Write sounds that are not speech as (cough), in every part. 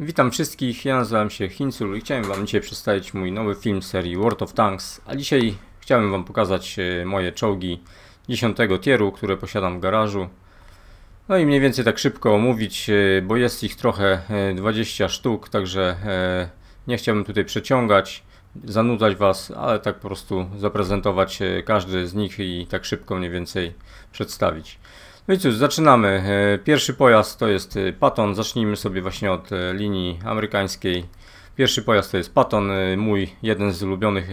Witam wszystkich, ja nazywam się Hinsul i chciałem Wam dzisiaj przedstawić mój nowy film serii World of Tanks, a dzisiaj chciałem Wam pokazać e, moje czołgi 10 tieru, które posiadam w garażu. No i mniej więcej tak szybko omówić, e, bo jest ich trochę 20 e, sztuk, także e, nie chciałbym tutaj przeciągać, zanudzać Was, ale tak po prostu zaprezentować każdy z nich i tak szybko mniej więcej przedstawić. No i cóż, zaczynamy. Pierwszy pojazd to jest Paton. Zacznijmy sobie właśnie od linii amerykańskiej. Pierwszy pojazd to jest Paton, mój jeden z ulubionych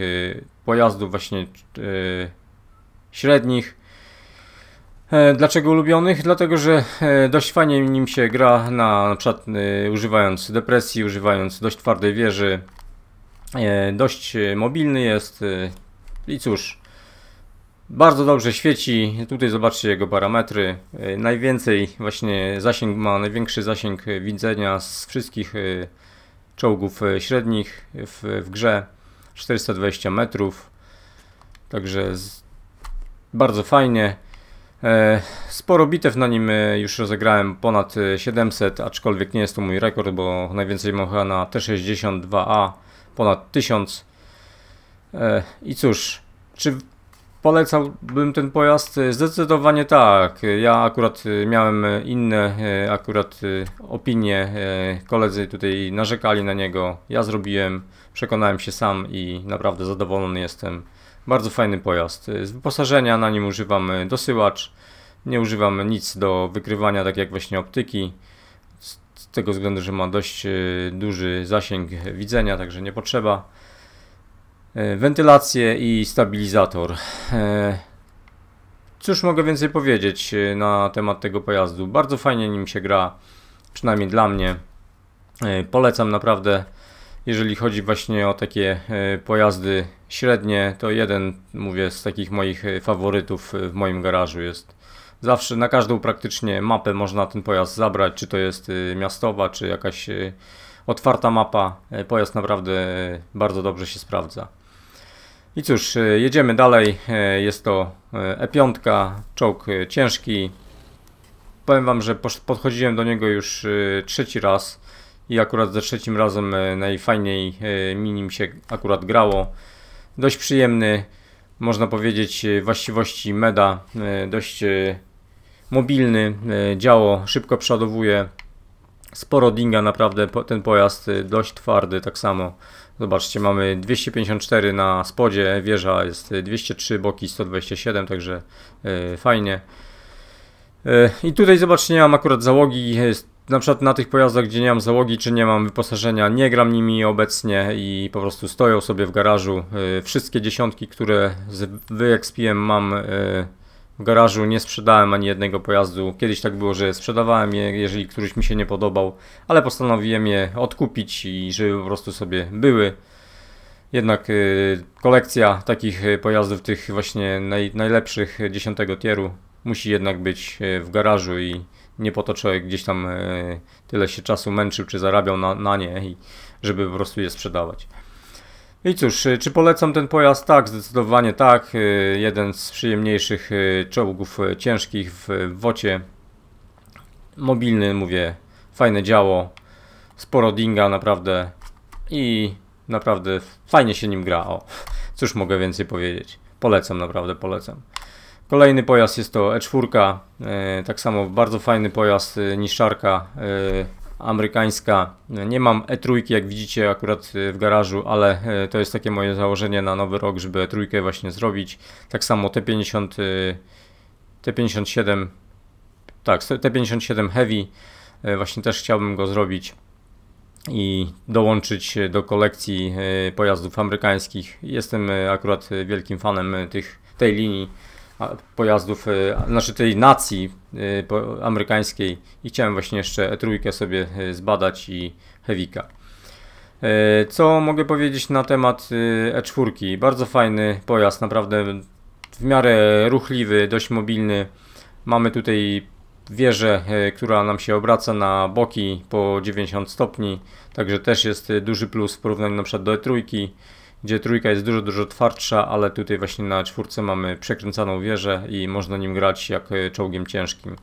pojazdów właśnie średnich. E, dlaczego ulubionych? Dlatego, że e, dość fajnie nim się gra, na, na przykład e, używając depresji, używając dość twardej wieży. Dość mobilny jest i cóż, bardzo dobrze świeci. Tutaj zobaczcie jego parametry. Najwięcej właśnie zasięg ma, największy zasięg widzenia z wszystkich czołgów średnich w, w grze. 420 metrów. Także z, bardzo fajnie. E, sporo bitew na nim e, już rozegrałem, ponad 700, e, aczkolwiek nie jest to mój rekord, bo najwięcej mam chyba na T62A, ponad 1000. I cóż, czy polecałbym ten pojazd? Zdecydowanie tak. Ja akurat miałem inne akurat opinie, koledzy tutaj narzekali na niego, ja zrobiłem, przekonałem się sam i naprawdę zadowolony jestem. Bardzo fajny pojazd. Y, z wyposażenia na nim używamy dosyłacz. Nie używamy nic do wykrywania, tak jak właśnie optyki. Z tego względu, że ma dość y, duży zasięg widzenia, także nie potrzeba. Y, wentylację i stabilizator. Cóż mogę więcej powiedzieć na temat tego pojazdu? Bardzo fajnie nim się gra, przynajmniej dla mnie. Polecam naprawdę. Jeżeli chodzi właśnie o takie e, pojazdy średnie, to jeden, mówię, z takich moich e, faworytów e, w moim garażu jest. Zawsze na każdą praktycznie mapę można ten pojazd zabrać, czy to jest miastowa, czy jakaś otwarta mapa. Pojazd naprawdę bardzo dobrze się sprawdza. I cóż, jedziemy dalej. Jest to E5, czołg ciężki. Powiem Wam, że podchodziłem do niego już trzeci raz i akurat za trzecim razem e, najfajniej e, minim się akurat grało. Dość przyjemny, można powiedzieć, e, właściwości meda, dość mobilny, działo szybko przodowuje, sporo dinga naprawdę ten pojazd, dość twardy tak samo. Zobaczcie, mamy 254 na spodzie, wieża jest 203, boki 127, także fajnie. I tutaj zobaczcie, nie mam akurat załogi, jest na przykład na tych pojazdach, gdzie nie mam załogi czy nie mam wyposażenia, nie gram nimi obecnie i po prostu stoją sobie w garażu. Y, wszystkie dziesiątki, które z wyekspiłem mam y, w garażu, nie sprzedałem ani jednego pojazdu. Kiedyś tak było, że sprzedawałem je, jeżeli któryś mi się nie podobał, ale postanowiłem je odkupić i żeby po prostu sobie były. Jednak y, kolekcja takich pojazdów, tych właśnie naj, najlepszych dziesiątego tieru, musi jednak być w garażu i nie po to człowiek gdzieś tam e, tyle się czasu męczył, czy zarabiał na, na nie, i żeby po prostu je sprzedawać. I cóż, e, czy polecam ten pojazd? Tak, zdecydowanie tak. E, jeden z przyjemniejszych czołgów ciężkich w wocie. Mobilny, mówię, fajne działo, sporo dinga naprawdę i naprawdę fajnie się nim gra. O, cóż mogę więcej powiedzieć? Polecam, naprawdę polecam. Kolejny pojazd jest to E4, e, tak samo bardzo fajny pojazd, e, niszczarka e, amerykańska. Nie mam E3 jak widzicie akurat w garażu, ale to jest takie moje założenie na nowy rok, żeby E3 właśnie zrobić. Tak samo T50, T57, tak T57 Heavy, właśnie też chciałbym go zrobić i dołączyć do kolekcji pojazdów amerykańskich. Jestem akurat wielkim fanem tych, tej linii pojazdów, y, znaczy tej nacji y, amerykańskiej i chciałem właśnie jeszcze E3 sobie y, zbadać i Hewika. Co mogę powiedzieć na temat E4? Bardzo fajny pojazd, naprawdę w miarę ruchliwy, dość mobilny. Mamy tutaj wieżę, która nam się obraca na boki po 90 stopni, także też jest duży plus w porównaniu np. do E3 gdzie trójka jest dużo, dużo twardsza, ale tutaj właśnie na czwórce mamy przekręcaną wieżę i można nim grać jak e, czołgiem ciężkim.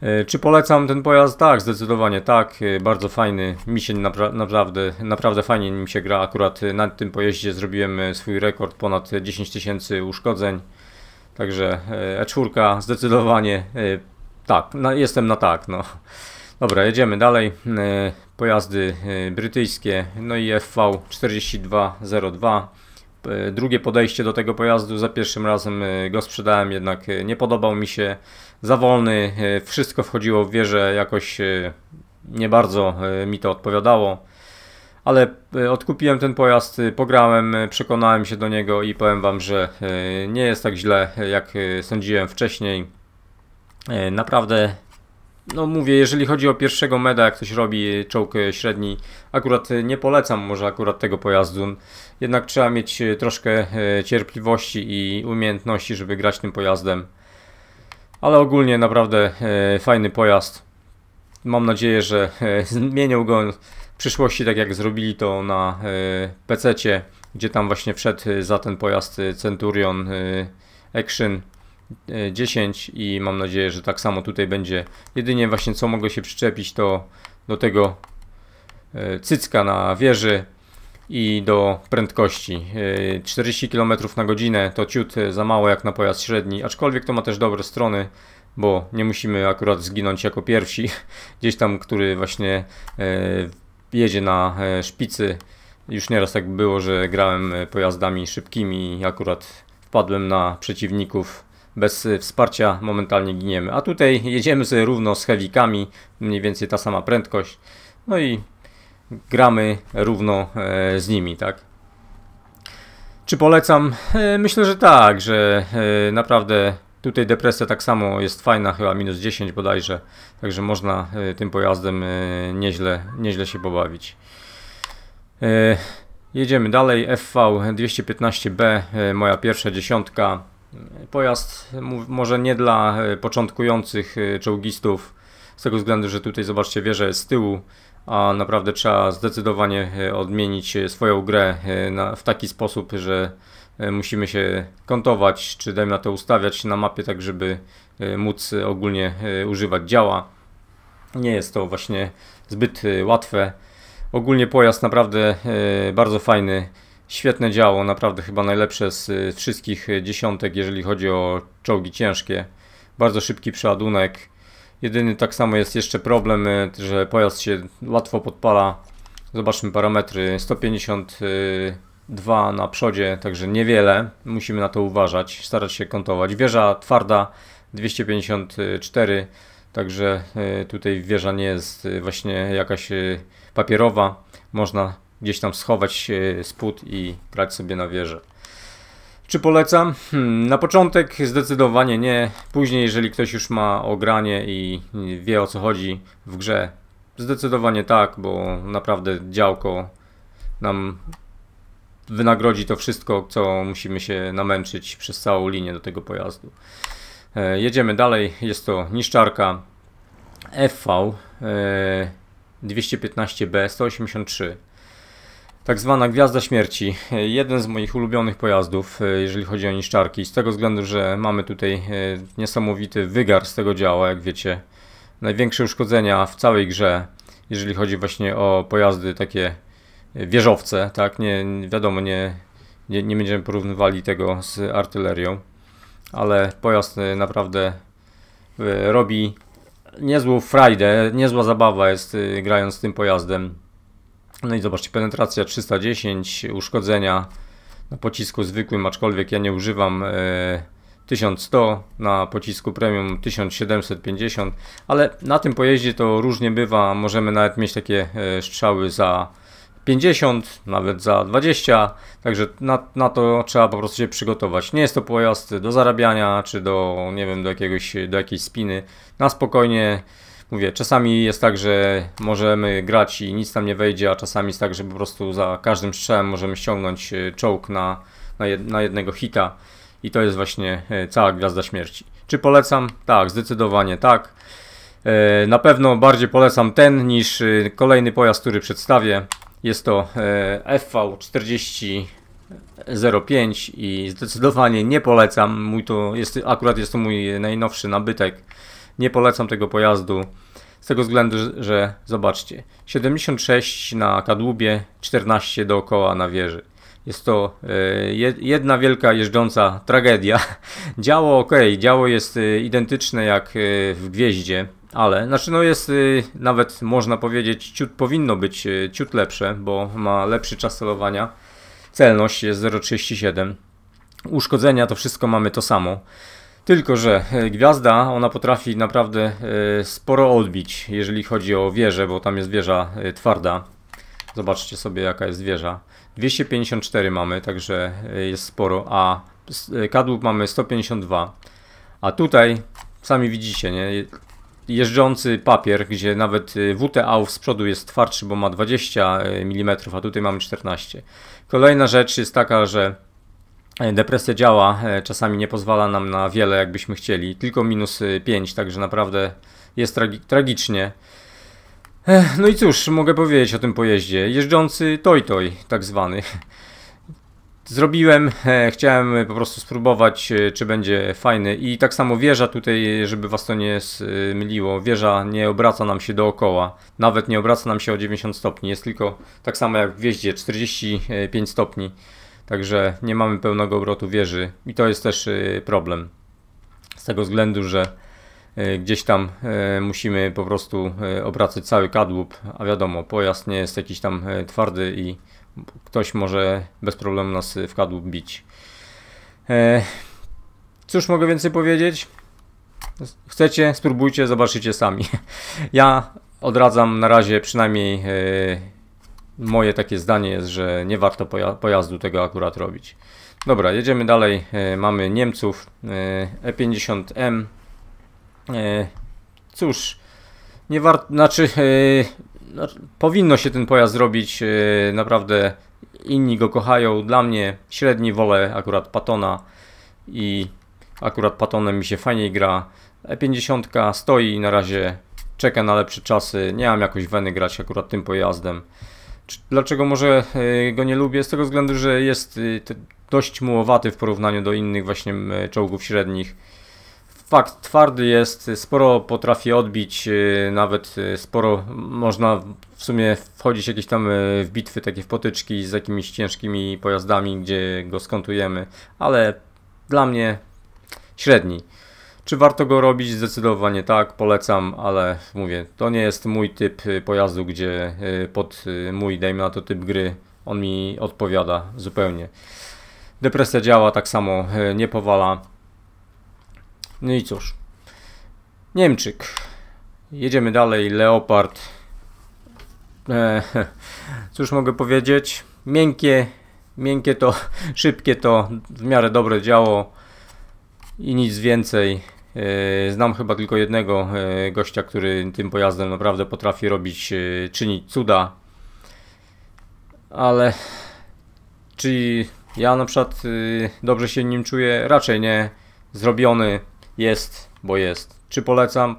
E, czy polecam ten pojazd? Tak, zdecydowanie tak. E, bardzo fajny. Mi się napra naprawdę, naprawdę fajnie nim się gra. Akurat na tym pojeździe zrobiłem swój rekord ponad 10 tysięcy uszkodzeń. Także E4 zdecydowanie tak. Na, jestem na tak. No. Dobra, jedziemy dalej. E, pojazdy e, brytyjskie, no i FV4202. E, drugie podejście do tego pojazdu, za pierwszym razem go sprzedałem, jednak nie podobał mi się. Za wolny, wszystko wchodziło w wieżę, jakoś nie bardzo mi to odpowiadało. Ale odkupiłem ten pojazd, pograłem, przekonałem się do niego i powiem Wam, że nie jest tak źle jak sądziłem wcześniej. Naprawdę no mówię, jeżeli chodzi o pierwszego meda, jak ktoś robi czołg średni, akurat nie polecam może akurat tego pojazdu. Jednak trzeba mieć troszkę e, cierpliwości i umiejętności, żeby grać tym pojazdem. Ale ogólnie naprawdę e, fajny pojazd. Mam nadzieję, że e, (laughs) zmienią go w przyszłości, tak jak zrobili to na PC, gdzie tam właśnie wszedł za ten pojazd Centurion Action 10 e, i mam nadzieję, że tak samo tutaj będzie. Jedynie właśnie co mogę się przyczepić to do tego e, cycka na wieży i do prędkości. 40 e, km na godzinę to ciut za mało jak na pojazd średni, aczkolwiek to ma też dobre strony, bo nie musimy akurat zginąć jako pierwsi. (laughs) Gdzieś tam, który właśnie jedzie na szpicy. Już nieraz tak było, że grałem pojazdami szybkimi i akurat wpadłem na przeciwników bez y, wsparcia momentalnie giniemy. A tutaj jedziemy sobie równo z heavikami, mniej więcej ta sama prędkość. No i gramy równo e, z nimi, tak? Czy polecam? E, myślę, że tak, że e, naprawdę tutaj depresja tak samo jest fajna, chyba minus 10 bodajże, także można tym pojazdem nieźle, nieźle się pobawić. Jedziemy dalej, FV215B, moja pierwsza dziesiątka, Pojazd może nie dla e, początkujących e, czołgistów, z tego względu, że tutaj zobaczcie wieża jest z tyłu, a naprawdę trzeba zdecydowanie e, odmienić swoją grę w taki sposób, że musimy się kątować, czy dajmy na to ustawiać na mapie, tak żeby móc ogólnie używać działa. Nie jest to właśnie zbyt łatwe. Ogólnie pojazd naprawdę bardzo fajny. Świetne działo, naprawdę chyba najlepsze z y, wszystkich dziesiątek, jeżeli chodzi o czołgi ciężkie. Bardzo szybki przeładunek. Jedyny tak samo jest jeszcze problem, y, że pojazd się łatwo podpala. Zobaczmy parametry. 152 na przodzie, także niewiele. Musimy na to uważać, starać się kątować. Wieża twarda 254, także y, tutaj wieża nie jest właśnie jakaś papierowa. Można gdzieś tam schować e, spód i grać sobie na wieżę. Czy polecam? Hmm, na początek zdecydowanie nie. Później, jeżeli ktoś już ma ogranie i wie o co chodzi w grze, zdecydowanie tak, bo naprawdę działko nam wynagrodzi to wszystko, co musimy się namęczyć przez całą linię do tego pojazdu. E, jedziemy dalej. Jest to niszczarka FV 215B 183. Tak zwana Gwiazda Śmierci, jeden z moich ulubionych pojazdów, e, jeżeli chodzi o niszczarki, z tego względu, że mamy tutaj e, niesamowity wygar z tego działa, jak wiecie. Największe uszkodzenia w całej grze, jeżeli chodzi właśnie o pojazdy takie e, wieżowce, tak, nie, wiadomo, nie, nie, nie będziemy porównywali tego z artylerią, ale pojazd naprawdę robi niezłą frajdę, niezła zabawa jest grając z tym pojazdem. No i zobaczcie, penetracja 310, uszkodzenia na pocisku zwykłym, aczkolwiek ja nie używam 1100, e, na pocisku premium 1750, ale na tym pojeździe to różnie bywa, możemy nawet mieć takie e, strzały za 50, nawet za 20, także na, na to trzeba po prostu się przygotować. Nie jest to pojazd do zarabiania, czy do, nie wiem, do, jakiegoś, do jakiejś spiny, na spokojnie mówię, czasami jest tak, że możemy grać i nic tam nie wejdzie, a czasami jest tak, że po prostu za każdym strzałem możemy ściągnąć e, czołg na, na, jednego hita i to jest właśnie e, cała Gwiazda Śmierci. Czy polecam? Tak, zdecydowanie tak. E, na pewno bardziej polecam ten niż kolejny pojazd, który przedstawię. Jest to fv 4005 i zdecydowanie nie polecam. Mój to jest, akurat jest to mój najnowszy nabytek. Nie polecam tego pojazdu z tego względu, że zobaczcie, 76 na kadłubie, 14 dookoła na wieży. Jest to e, jedna wielka jeżdżąca tragedia. (laughs) Działo ok, działo jest e, identyczne jak e, w Gwieździe, ale znaczy no jest nawet można powiedzieć ciut powinno być ciut lepsze, bo ma lepszy czas celowania. Celność jest 0,37. Uszkodzenia to wszystko mamy to samo. Tylko, że e, gwiazda, ona potrafi naprawdę e, sporo odbić, jeżeli chodzi o wieżę, bo tam jest wieża e, twarda. Zobaczcie sobie jaka jest wieża. 254 mamy, także jest sporo, a kadłub mamy 152. A tutaj, sami widzicie, nie? jeżdżący papier, gdzie nawet WTA z przodu jest twardszy, bo ma 20 mm, a tutaj mamy 14. Kolejna rzecz jest taka, że E, depresja działa, e, czasami nie pozwala nam na wiele, jakbyśmy chcieli. Tylko minus 5, e, także naprawdę jest tragi tragicznie. No i cóż, mogę powiedzieć o tym pojeździe. Jeżdżący toj-toj, tak zwany. Zrobiłem, chciałem po prostu spróbować, czy będzie fajny. I tak samo wieża tutaj, żeby was to nie myliło, wieża nie obraca nam się dookoła. Nawet nie obraca nam się o 90 stopni. Jest tylko tak samo jak w wjeździe, 45 stopni. Także nie mamy pełnego obrotu wieży i to jest też y, problem. Z tego względu, że y, gdzieś tam y, musimy po prostu obracać cały kadłub, a wiadomo, pojazd nie jest jakiś tam twardy i ktoś może bez problemu nas w kadłub bić. E, cóż mogę więcej powiedzieć? Chcecie, spróbujcie, zobaczycie sami. (laughs) Ja odradzam na razie przynajmniej moje takie zdanie jest, że nie warto pojazdu tego akurat robić. Dobra, jedziemy dalej. E, mamy Niemców E50M. E e, cóż, nie warto, znaczy, no, powinno się ten pojazd robić Naprawdę inni go kochają. Dla mnie średni wolę akurat Patona i akurat Patonem mi się fajniej gra. E50 stoi na razie, czeka na lepsze czasy. Nie mam jakoś weny grać akurat tym pojazdem. Dlaczego może e, go nie lubię? Z tego względu, że jest e, dość mułowaty w porównaniu do innych właśnie e, czołgów średnich. Fakt, twardy jest, sporo potrafi odbić, nawet sporo można w sumie wchodzić jakieś tam w bitwy, takie w potyczki z jakimiś ciężkimi pojazdami, gdzie go skontujemy, ale dla mnie średni. Czy warto go robić? Zdecydowanie tak, polecam, ale mówię, to nie jest mój typ y, pojazdu, gdzie y, pod y, mój, dajmy na to typ gry, on mi odpowiada zupełnie. Depresja działa tak samo, nie powala. No i cóż. Niemczyk. Jedziemy dalej, Leopard. E, (laughs) cóż mogę powiedzieć? Miękkie, miękkie to, (laughs) szybkie to, w miarę dobre działo i nic więcej. E, znam chyba tylko jednego e, gościa, który tym pojazdem naprawdę potrafi robić, e, czynić cuda. Ale czy ja na przykład dobrze się nim czuję? Raczej nie. Zrobiony jest, bo jest. Czy polecam?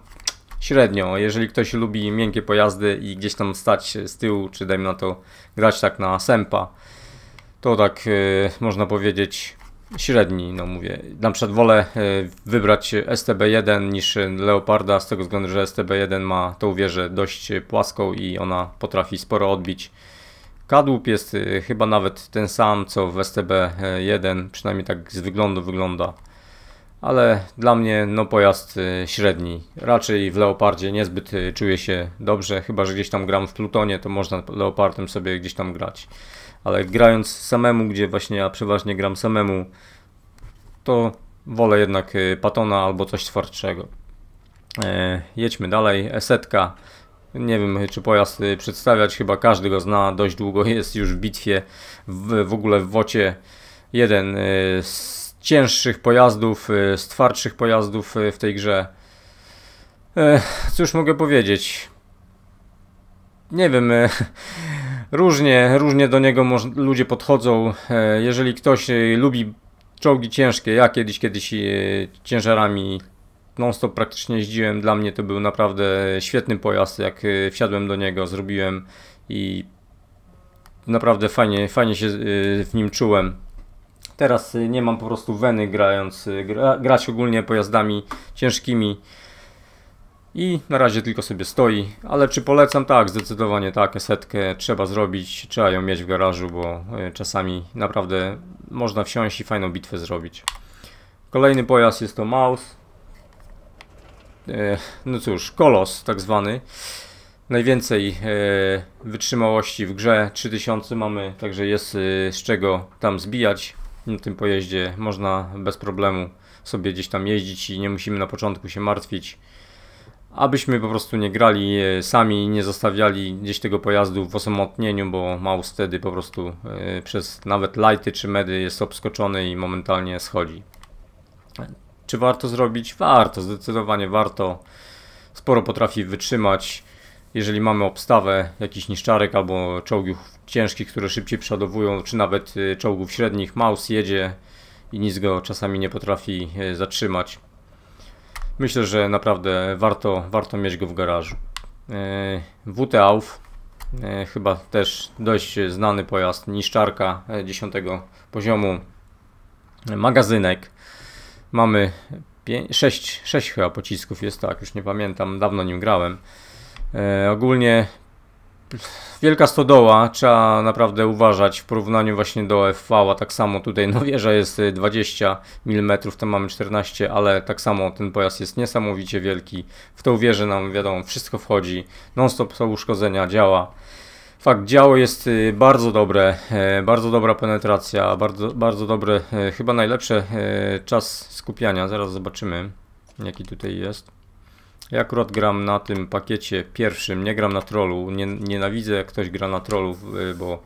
Średnio. Jeżeli ktoś lubi miękkie pojazdy i gdzieś tam stać z tyłu, czy dajmy na to grać tak na sępa, to tak można powiedzieć średni, no mówię. Na przykład wolę e, wybrać STB1 niż Leoparda, z tego względu, że STB1 ma tą wieżę dość płaską i ona potrafi sporo odbić. Kadłub jest e, chyba nawet ten sam, co w STB1, przynajmniej tak z wyglądu wygląda. Ale dla mnie no pojazd e, średni. Raczej w Leopardzie niezbyt czuję się dobrze, chyba że gdzieś tam gram w Plutonie, to można Leopardem sobie gdzieś tam grać ale grając samemu, gdzie właśnie ja przeważnie gram samemu, to wolę jednak y, Patona albo coś twardszego. E, jedźmy dalej, Esetka. Nie wiem, czy pojazd y, przedstawiać, chyba każdy go zna, dość długo (laughs) jest już w bitwie, w, w ogóle w Wocie. Jeden y, z cięższych pojazdów, z twardszych pojazdów w tej grze. E, cóż mogę powiedzieć? Nie wiem, (laughs) Różnie, różnie do niego ludzie podchodzą. E, jeżeli ktoś e, lubi czołgi ciężkie, ja kiedyś, kiedyś e, ciężarami non-stop praktycznie jeździłem. Dla mnie to był naprawdę świetny pojazd, jak wsiadłem do niego, zrobiłem i naprawdę fajnie, fajnie się w nim czułem. Teraz nie mam po prostu weny grając, grać ogólnie pojazdami ciężkimi i na razie tylko sobie stoi, ale czy polecam? Tak, zdecydowanie tak, setkę trzeba zrobić, trzeba ją mieć w garażu, bo e, czasami naprawdę można wsiąść i fajną bitwę zrobić. Kolejny pojazd jest to Maus. E, no cóż, kolos tak zwany. Najwięcej e, wytrzymałości w grze, 3000 mamy, także jest z czego tam zbijać. Na tym pojeździe można bez problemu sobie gdzieś tam jeździć i nie musimy na początku się martwić, abyśmy po prostu nie grali e, sami, nie zostawiali gdzieś tego pojazdu w osamotnieniu, bo Maus wtedy po prostu e, przez nawet lighty czy medy jest obskoczony i momentalnie schodzi. Czy warto zrobić? Warto, zdecydowanie warto. Sporo potrafi wytrzymać. Jeżeli mamy obstawę jakichś niszczarek albo czołgów ciężkich, które szybciej przodowują, czy nawet e, czołgów średnich, Maus jedzie i nic go czasami nie potrafi zatrzymać. Myślę, że naprawdę warto, warto mieć go w garażu. E, WT Auf, e, chyba też dość znany pojazd, niszczarka 10 e, poziomu, magazynek. Mamy 6, chyba pocisków jest, tak, już nie pamiętam, dawno nim grałem. ogólnie wielka stodoła, trzeba naprawdę uważać w porównaniu właśnie do FV, a tak samo tutaj no wieża jest 20 y, mm, tam mamy 14, ale tak samo ten pojazd jest niesamowicie wielki. W tą wieżę nam wiadomo wszystko wchodzi, non-stop są uszkodzenia, działa. Fakt, działo jest y, bardzo dobre, y, bardzo dobra penetracja, bardzo, bardzo dobry, chyba najlepszy czas skupiania, zaraz zobaczymy jaki tutaj jest. Ja akurat gram na tym pakiecie pierwszym, nie gram na trollu, nie, nienawidzę jak ktoś gra na trollu, y, bo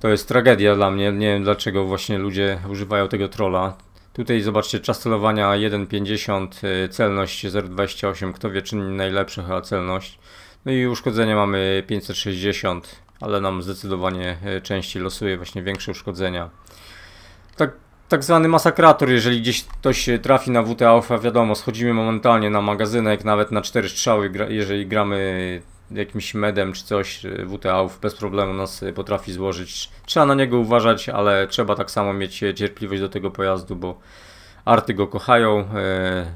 to jest tragedia dla mnie, nie wiem dlaczego właśnie ludzie używają tego trolla. Tutaj zobaczcie, czas celowania 1.50, y, celność 0.28, kto wie czy najlepsza chyba celność. No i uszkodzenia mamy 560, ale nam zdecydowanie y, częściej losuje właśnie większe uszkodzenia. Tak tak zwany masakrator, jeżeli gdzieś ktoś trafi na WT Alpha, wiadomo, schodzimy momentalnie na magazynek, nawet na cztery strzały, jeżeli gramy jakimś medem czy coś, e, WT bez problemu nas e, potrafi złożyć. Trzeba na niego uważać, ale trzeba tak samo mieć e, cierpliwość do tego pojazdu, bo arty go kochają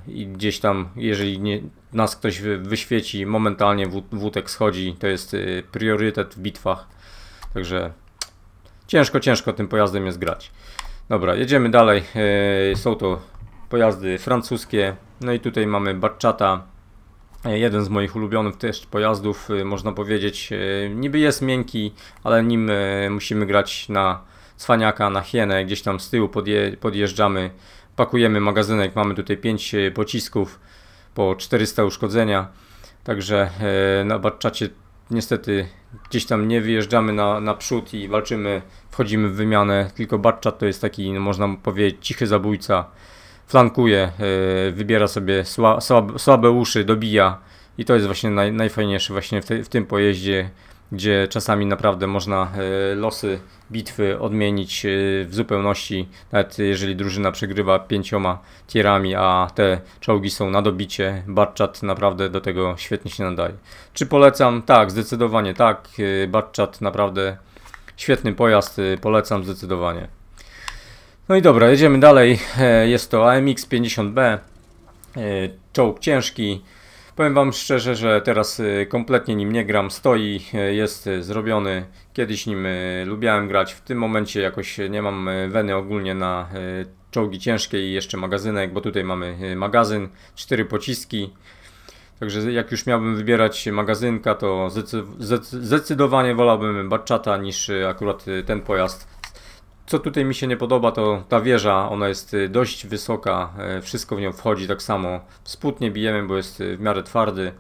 i gdzieś tam, jeżeli nie, nas ktoś wyświeci, momentalnie WTEK schodzi, to jest priorytet w bitwach, także ciężko, ciężko tym pojazdem jest grać. Dobra, jedziemy dalej. E, są to pojazdy francuskie. No i tutaj mamy Barczata. E, jeden z moich ulubionych też pojazdów, e, można powiedzieć. Niby jest miękki, ale nim musimy grać na cwaniaka, na hienę. Gdzieś tam z tyłu podje podjeżdżamy, pakujemy magazynek. Mamy tutaj 5 pocisków po 400 uszkodzenia. Także na Barczacie niestety gdzieś tam nie wyjeżdżamy na, na przód i walczymy, wchodzimy w wymianę, tylko Batchat to jest taki, no, można powiedzieć, cichy zabójca, flankuje, yy, wybiera sobie sła, słabe, słabe uszy, dobija i to jest właśnie naj, najfajniejsze właśnie w, te, w tym pojeździe, gdzie czasami naprawdę można e, losy bitwy odmienić e, w zupełności, nawet jeżeli drużyna przegrywa pięcioma tierami, a te czołgi są na dobicie, Barczat naprawdę do tego świetnie się nadaje. Czy polecam? Tak, zdecydowanie tak. E, Barczat naprawdę świetny pojazd, polecam zdecydowanie. No i dobra, jedziemy dalej. Jest to AMX 50B, czołg ciężki, Powiem Wam szczerze, że teraz y, kompletnie nim nie gram. Stoi, y, jest y, zrobiony. Kiedyś nim lubiałem grać. W tym momencie jakoś nie mam weny ogólnie na czołgi ciężkie i jeszcze magazynek, bo tutaj mamy magazyn, cztery pociski. Także jak już miałbym wybierać magazynka, to zdecydowanie wolałbym Baczata niż akurat ten pojazd. Co tutaj mi się nie podoba, to ta wieża, ona jest y, dość wysoka, y, wszystko w nią wchodzi tak samo. W spód nie bijemy, bo jest y, w miarę twardy,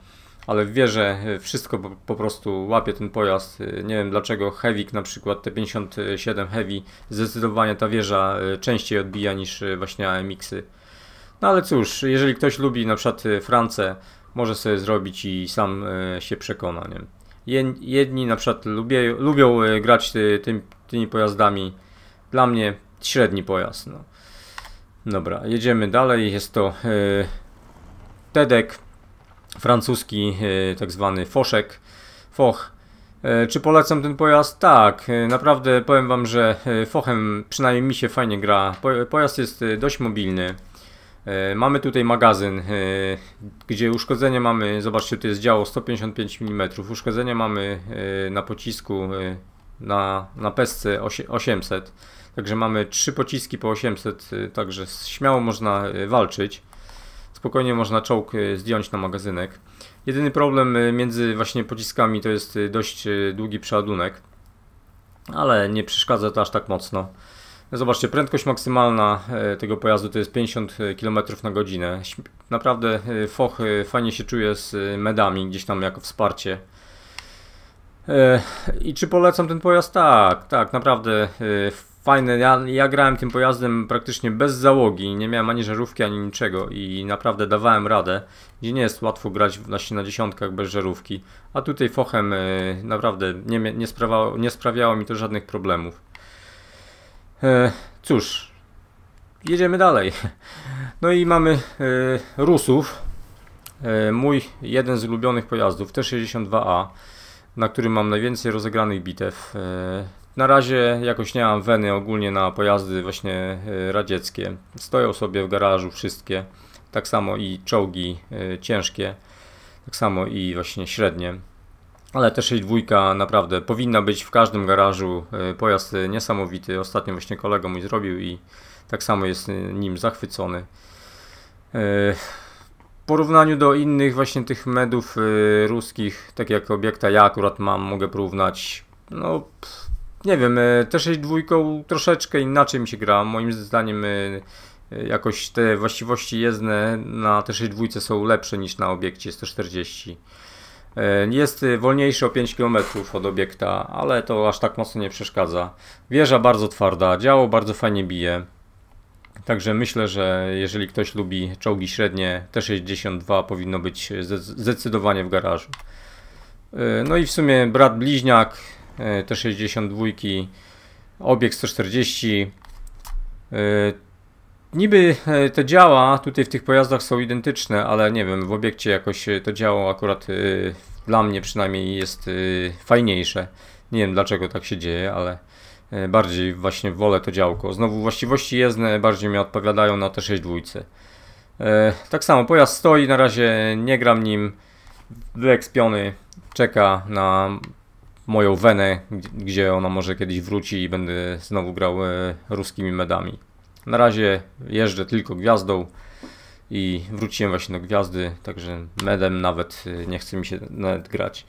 ale w wieżę wszystko po, prostu łapie ten pojazd. Nie wiem dlaczego Hewik, na przykład te 57 Heavy, zdecydowanie ta wieża częściej odbija niż właśnie AMX-y. No ale cóż, jeżeli ktoś lubi na przykład francę, może sobie zrobić i sam się przekona. Nie? Jedni na przykład lubią grać ty, ty, tymi pojazdami, dla mnie średni pojazd. No. Dobra, jedziemy dalej. Jest to yy, Tedek, francuski yy, tak zwany Foszek, Foch. E, czy polecam ten pojazd? Tak, naprawdę powiem Wam, że Fochem przynajmniej mi się fajnie gra. Po, pojazd jest dość mobilny. Mamy tutaj magazyn, gdzie uszkodzenie mamy, zobaczcie, to jest działo 155 mm, uszkodzenie mamy na pocisku na, na pesce 800. Także mamy trzy pociski po 800, y, także śmiało można y, walczyć. Spokojnie można czołg y, zdjąć na magazynek. Jedyny problem między właśnie pociskami to jest dość długi przeładunek, ale nie przeszkadza to aż tak mocno. No zobaczcie, prędkość maksymalna tego pojazdu to jest 50 km na godzinę. Naprawdę Foch fajnie się czuje z medami gdzieś tam jako wsparcie. E, I czy polecam ten pojazd? Tak, tak, naprawdę e, fajny. Ja, ja grałem tym pojazdem praktycznie bez załogi, nie miałem ani żarówki, ani niczego i naprawdę dawałem radę, gdzie nie jest łatwo grać właśnie na dziesiątkach bez żarówki, a tutaj fochem e, naprawdę nie, nie, sprawało, nie sprawiało mi to żadnych problemów. Cóż, jedziemy dalej. (laughs) No i mamy Rusów, mój jeden z ulubionych pojazdów, też 62A na którym mam najwięcej rozegranych bitew. E, na razie jakoś nie mam weny ogólnie na pojazdy właśnie e, radzieckie. Stoją sobie w garażu wszystkie. Tak samo i czołgi e, ciężkie. Tak samo i właśnie średnie. Ale też i dwójka naprawdę powinna być w każdym garażu. Pojazd niesamowity. Ostatnio właśnie kolega mój zrobił i tak samo jest nim zachwycony porównaniu do innych właśnie tych medów y, ruskich, tak jak obiekta ja akurat mam, mogę porównać, no pff, nie wiem, y, też jest dwójką troszeczkę inaczej mi się gra, moim zdaniem y, y jakoś te właściwości jezdne na tej 6 dwójce są lepsze niż na obiekcie 140. Y, jest y, wolniejszy o 5 km od obiekta, ale to aż tak mocno nie przeszkadza. Wieża bardzo twarda, działo bardzo fajnie bije. Także myślę, że jeżeli ktoś lubi czołgi średnie, T62 powinno być zdecydowanie w garażu. E, no i w sumie brat bliźniak e, T62, obieg 140. E, niby te działa tutaj w tych pojazdach są identyczne, ale nie wiem, w obiekcie jakoś to działo akurat dla mnie przynajmniej jest fajniejsze. Nie wiem dlaczego tak się dzieje, ale E, bardziej właśnie wolę to działko. Znowu właściwości jezdne bardziej mi odpowiadają na te 6 dwójce. E, tak samo pojazd stoi, na razie nie gram nim. Wyekspiony czeka na moją wenę, gdzie ona może kiedyś wróci i będę znowu grał e, ruskimi medami. Na razie jeżdżę tylko gwiazdą i wróciłem właśnie do gwiazdy, także medem nawet nie chce mi się nawet grać.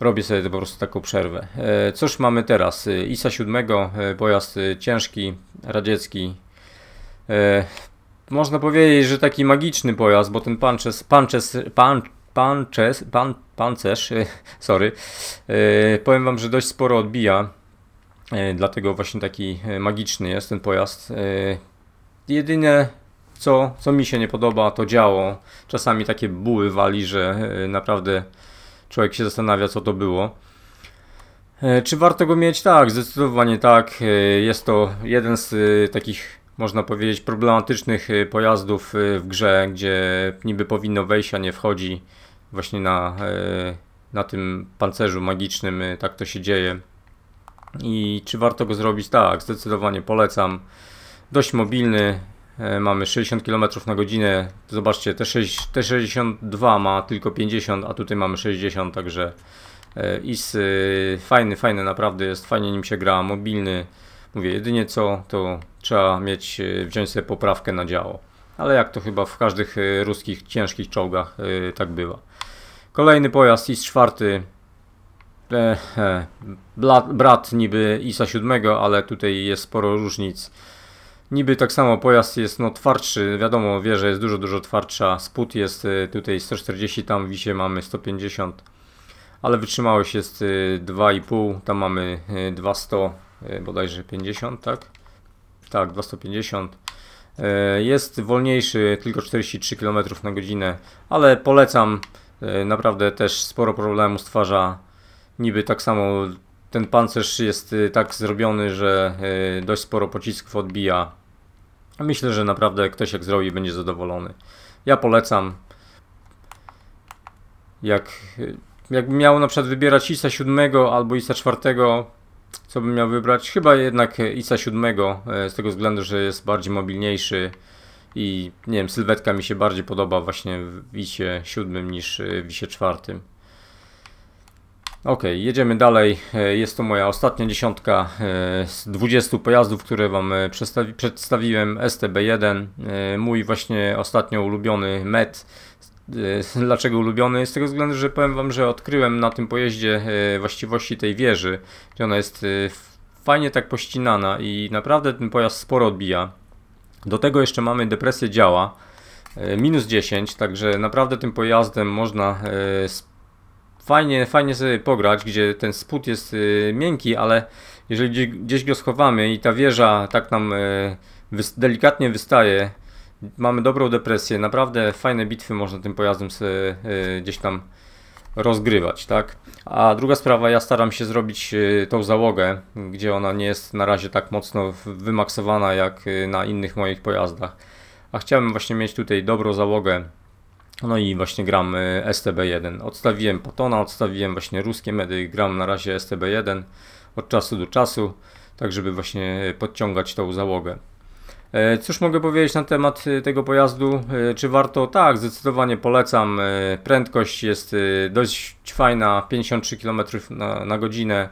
Robię sobie po prostu taką przerwę. E, cóż mamy teraz? E, ISA 7, e, pojazd ciężki, radziecki. Można powiedzieć, że taki magiczny pojazd, bo ten panczes, panczes, pan, panczes, pan, pancerz, (laughs) sorry, powiem Wam, że dość sporo odbija. Dlatego właśnie taki magiczny jest ten pojazd. Jedyne co, co mi się nie podoba to działo. Czasami takie buły wali, że naprawdę Człowiek się zastanawia, co to było. E, czy warto go mieć? Tak, zdecydowanie tak. E, jest to jeden z e, takich, można powiedzieć, problematycznych pojazdów w grze, gdzie niby powinno wejść, a nie wchodzi właśnie na, na tym pancerzu magicznym. Tak to się dzieje. I czy warto go zrobić? Tak, zdecydowanie polecam. Dość mobilny, E, mamy 60 km na godzinę. Zobaczcie, te, 6, te 62 ma tylko 50, a tutaj mamy 60, także e, IS e, fajny, fajny naprawdę jest, fajnie nim się gra, mobilny. Mówię, jedynie co, to trzeba mieć, wziąć sobie poprawkę na działo. Ale jak to chyba w każdych ruskich ciężkich czołgach tak bywa. Kolejny pojazd, IS-4. Brat niby ISA-7, ale tutaj jest sporo różnic Niby tak samo pojazd jest no twardszy, wiadomo, wie że jest dużo, dużo twardsza. Spód jest y, tutaj 140, tam wisie mamy 150. Ale wytrzymałość jest 2,5, y, tam mamy 200, y, bodajże 50, tak? Tak, 250. Jest wolniejszy, tylko 43 km na godzinę, ale polecam. Naprawdę też sporo problemu stwarza. Niby tak samo ten pancerz jest y, tak zrobiony, że y, dość sporo pocisków odbija. Myślę, że naprawdę ktoś jak zrobi będzie zadowolony. Ja polecam. Jak, y, jakbym miał na przykład wybierać ISA 7 albo ISA 4, co bym miał wybrać? Chyba jednak ISA 7, z tego względu, że jest bardziej mobilniejszy i nie wiem, sylwetka mi się bardziej podoba właśnie w ISA 7 niż w ISA 4. Ok, jedziemy dalej. E, jest to moja ostatnia dziesiątka e, z 20 pojazdów, które Wam e, przedstawi przedstawiłem. STB1, mój właśnie ostatnio ulubiony MET. (laughs) Dlaczego ulubiony? Z tego względu, że powiem Wam, że odkryłem na tym pojeździe właściwości tej wieży, gdzie ona jest fajnie tak pościnana i naprawdę ten pojazd sporo odbija. Do tego jeszcze mamy depresję działa, minus 10, także naprawdę tym pojazdem można sporo fajnie, fajnie sobie pograć, gdzie ten spód jest y, miękki, ale jeżeli gdzieś go schowamy i ta wieża tak nam y, delikatnie wystaje, mamy dobrą depresję, naprawdę fajne bitwy można tym pojazdem sobie y, gdzieś tam rozgrywać, tak? A druga sprawa, ja staram się zrobić tą załogę, gdzie ona nie jest na razie tak mocno wymaksowana jak na innych moich pojazdach. A chciałem właśnie mieć tutaj dobrą załogę no i właśnie gram STB1. Odstawiłem Patona, odstawiłem właśnie ruskie medy, gram na razie STB1 od czasu do czasu, tak żeby właśnie podciągać tą załogę. E, cóż mogę powiedzieć na temat e, tego pojazdu? E, czy warto? Tak, zdecydowanie polecam. Prędkość jest dość fajna, 53 km na, na godzinę.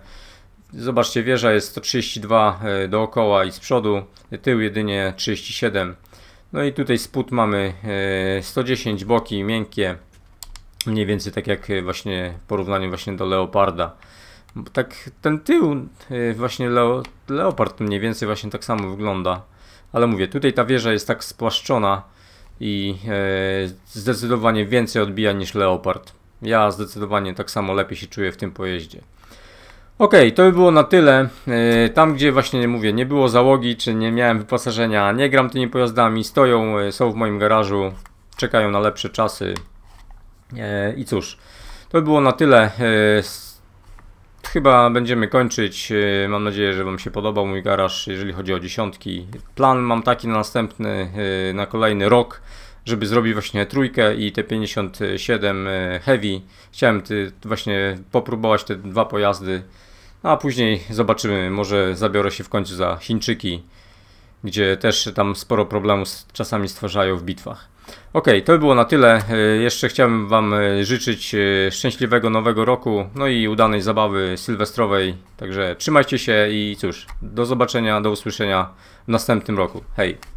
Zobaczcie, wieża jest 132 dookoła i z przodu, tył jedynie 37 km. No i tutaj spód mamy 110 e, boki miękkie, mniej więcej tak jak e, właśnie w porównaniu właśnie do Leoparda. Bo tak ten tył e, właśnie Leo, Leopard mniej więcej właśnie tak samo wygląda. Ale mówię, tutaj ta wieża jest tak spłaszczona i zdecydowanie więcej odbija niż Leopard. Ja zdecydowanie tak samo lepiej się czuję w tym pojeździe. Ok, to by było na tyle. Y, tam, gdzie właśnie mówię, nie było załogi, czy nie miałem wyposażenia, nie gram tymi pojazdami, stoją, y, są w moim garażu, czekają na lepsze czasy. Y, I cóż, to by było na tyle. Chyba będziemy kończyć. Mam nadzieję, że Wam się podobał mój garaż, jeżeli chodzi o dziesiątki. Plan mam taki na następny, na kolejny rok żeby zrobić właśnie trójkę i te 57 e, Heavy. Chciałem ty właśnie popróbować te dwa pojazdy, no, a później zobaczymy, może zabiorę się w końcu za Chińczyki, gdzie też tam sporo problemów czasami stwarzają w bitwach. Ok, to by było na tyle. E, jeszcze chciałbym Wam e, życzyć szczęśliwego nowego roku, no i udanej zabawy sylwestrowej. Także trzymajcie się i cóż, do zobaczenia, do usłyszenia w następnym roku. Hej!